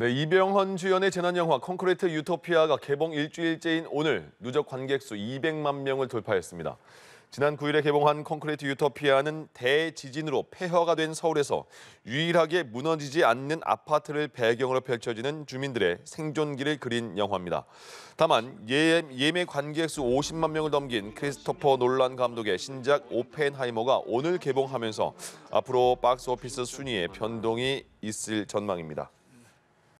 네, 이병헌 주연의 재난영화 콘크리트 유토피아가 개봉 일주일째인 오늘 누적 관객 수 200만 명을 돌파했습니다. 지난 9일에 개봉한 콘크리트 유토피아는 대지진으로 폐허가 된 서울에서 유일하게 무너지지 않는 아파트를 배경으로 펼쳐지는 주민들의 생존기를 그린 영화입니다. 다만 예매 관객 수 50만 명을 넘긴 크리스토퍼 놀란 감독의 신작 오펜하이머가 오늘 개봉하면서 앞으로 박스오피스 순위에 변동이 있을 전망입니다.